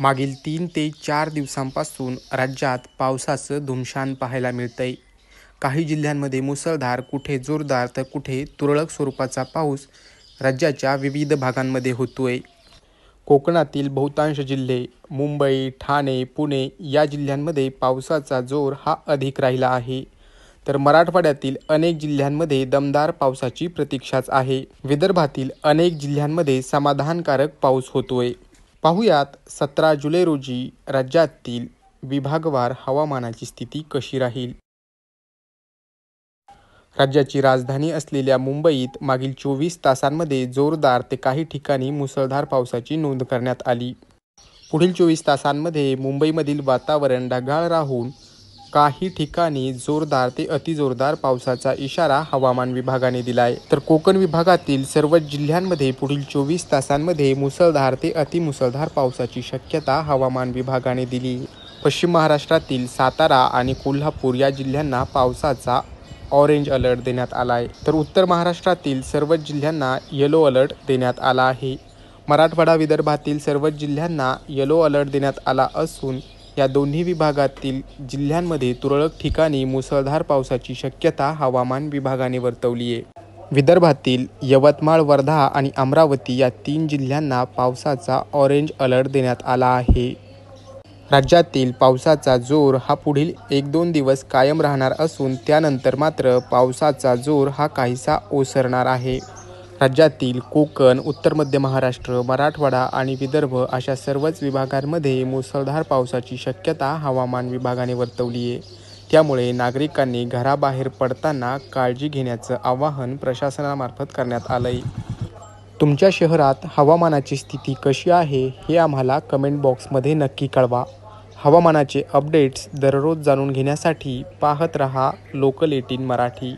मागील तीन ते चार दिवसांपासून राज्यात पावसाचं धुमशान पाहायला मिळतंय काही जिल्ह्यांमध्ये मुसळधार कुठे जोरदार तर कुठे तुरळक स्वरूपाचा पाऊस राज्याच्या विविध भागांमध्ये होतोय कोकणातील बहुतांश जिल्हे मुंबई ठाणे पुणे या जिल्ह्यांमध्ये पावसाचा जोर हा अधिक राहिला आहे तर मराठवाड्यातील अनेक जिल्ह्यांमध्ये दमदार पावसाची प्रतीक्षाच आहे विदर्भातील अनेक जिल्ह्यांमध्ये समाधानकारक पाऊस होतोय पाहुयात सतरा जुलै रोजी राज्यातील विभागवार हवामानाची स्थिती कशी राहील राज्याची राजधानी असलेल्या मुंबईत मागील चोवीस तासांमध्ये जोरदार ते काही ठिकाणी मुसळधार पावसाची नोंद करण्यात आली पुढील चोवीस तासांमध्ये मुंबईमधील वातावरण ढगाळ राहून काही ठिकाणी जोरदार ते अतिजोरदार पावसाचा इशारा हवामान विभागाने दिलाय तर कोकण विभागातील सर्व जिल्ह्यांमध्ये पुढील चोवीस तासांमध्ये मुसळधार ते अतिमुसळधार पावसाची शक्यता हवामान विभागाने दिली पश्चिम महाराष्ट्रातील सातारा आणि कोल्हापूर या जिल्ह्यांना पावसाचा ऑरेंज अलर्ट देण्यात आला आहे तर उत्तर महाराष्ट्रातील सर्वच जिल्ह्यांना येलो अलर्ट देण्यात आला आहे मराठवाडा विदर्भातील सर्वच जिल्ह्यांना येलो अलर्ट देण्यात आला असून या दोन्ही विभागातील जिल्ह्यांमध्ये तुरळक ठिकाणी मुसळधार पावसाची शक्यता हवामान विभागाने वर्तवली आहे विदर्भातील यवतमाळ वर्धा आणि अमरावती या तीन जिल्ह्यांना पावसाचा ऑरेंज अलर्ट देण्यात आला आहे राज्यातील पावसाचा जोर हा पुढील एक दोन दिवस कायम राहणार असून त्यानंतर मात्र पावसाचा जोर हा काहीसा ओसरणार आहे राज्यातील कोकण उत्तर मध्य महाराष्ट्र मराठवाडा आणि विदर्भ अशा सर्वच विभागांमध्ये मुसळधार पावसाची शक्यता हवामान विभागाने वर्तवली आहे त्यामुळे नागरिकांनी घराबाहेर पडताना काळजी घेण्याचं आवाहन प्रशासनामार्फत करण्यात आलं आहे तुमच्या शहरात हवामानाची स्थिती कशी आहे हे आम्हाला कमेंट बॉक्समध्ये नक्की कळवा हवामानाचे अपडेट्स दररोज जाणून घेण्यासाठी पाहत रहा लोकल एटीन मराठी